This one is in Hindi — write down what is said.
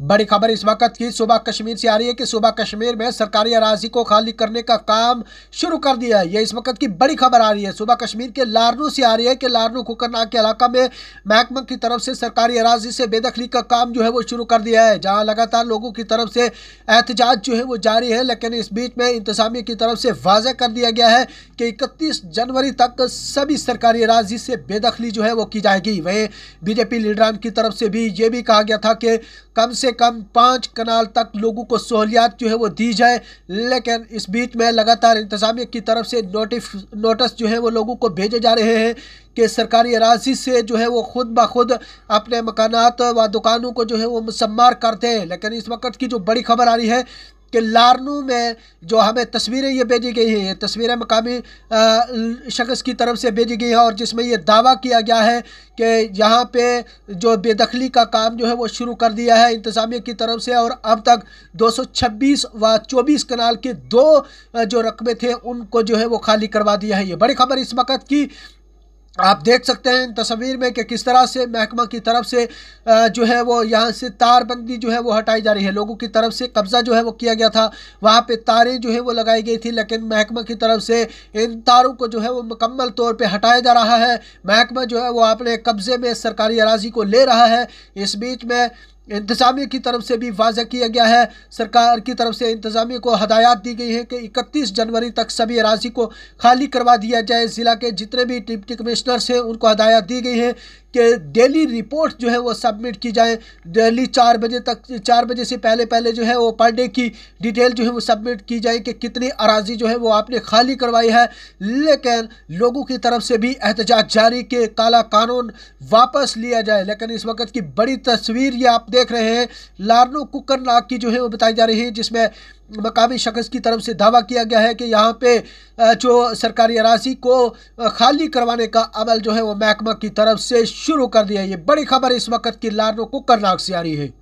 बड़ी खबर इस वक्त की सुबह कश्मीर से आ रही है कि सुबह कश्मीर में सरकारी अराजी को खाली करने का काम शुरू कर दिया है यह इस वक्त की बड़ी खबर आ रही है सुबह कश्मीर के लारनू से आ रही है कि लारनू कुकरनाग के इलाका में महकमा की तरफ से सरकारी अराजी से बेदखली का काम जो है वो शुरू कर दिया है जहाँ लगातार लोगों की तरफ से एहतजाज जो है वो जारी है लेकिन इस बीच में इंतजामिया की तरफ से वाजह कर दिया गया है कि इकतीस जनवरी तक सभी सरकारी अराजी से बेदखली जो है वो की जाएगी वहीं बीजेपी लीडरान की तरफ से भी ये भी कहा गया था कि कम से से कम पाँच कनाल तक लोगों को सहूलियात जो है वो दी जाए लेकिन इस बीच में लगातार इंतजामिया की तरफ से नोटिफ नोटिस जो है वो लोगों को भेजे जा रहे हैं कि सरकारी अराजी से जो है वो खुद ब खुद अपने मकानात व दुकानों को जो है वो मुसम्मार करते हैं लेकिन इस वक्त की जो बड़ी खबर आ रही है कि लारनू में जो हमें तस्वीरें ये भेजी गई हैं तस्वीरें मकामी शख्स की तरफ से भेजी गई हैं और जिसमें ये दावा किया गया है कि यहाँ पे जो बेदखली का काम जो है वो शुरू कर दिया है इंतज़ामिया की तरफ से और अब तक 226 व 24 कनाल के दो जो रकबे थे उनको जो है वो खाली करवा दिया है ये बड़ी खबर इस वक्त की आप देख सकते हैं इन तस्वीर में कि किस तरह से महकमा की तरफ से जो है वो यहाँ से तारबंदी जो है वो हटाई जा रही है लोगों की तरफ से कब्ज़ा जो है वो किया गया था वहाँ पे तारें जो है वो लगाई गई थी लेकिन महकमा की तरफ से इन तारों को जो है वो मुकम्मल तौर पे हटाया जा रहा है महकमा जो है वो अपने कब्ज़े में सरकारी अराजी को ले रहा है इस बीच में इंतज़ामिया की तरफ से भी वाजह किया गया है सरकार की तरफ से इंतज़ामिया को हदायत दी गई है कि 31 जनवरी तक सभी अराजी को खाली करवा दिया जाए ज़िला के जितने भी डिप्टी कमिश्नर्स हैं उनको हदायत दी गई है कि डेली रिपोर्ट जो है वो सबमिट की जाए डेली चार बजे तक चार बजे से पहले पहले जो है वो पर डे की डिटेल जो है वो सबमिट की जाए कि कितनी अराजी जो है वो आपने खाली करवाई है लेकिन लोगों की तरफ से भी एहतजाज जारी के काला कानून वापस लिया जाए लेकिन इस वक्त की बड़ी तस्वीर ये आप देख रहे हैं लारनो नाग की जो है वो बताई जा रही है जिसमें मकामी शख्स की तरफ से दावा किया गया है कि यहाँ पे जो सरकारी अराजी को खाली करवाने का अमल जो है वो महकमा की तरफ से शुरू कर दिया ये बड़ी खबर इस वक्त की लारनों को करनाक से आ रही है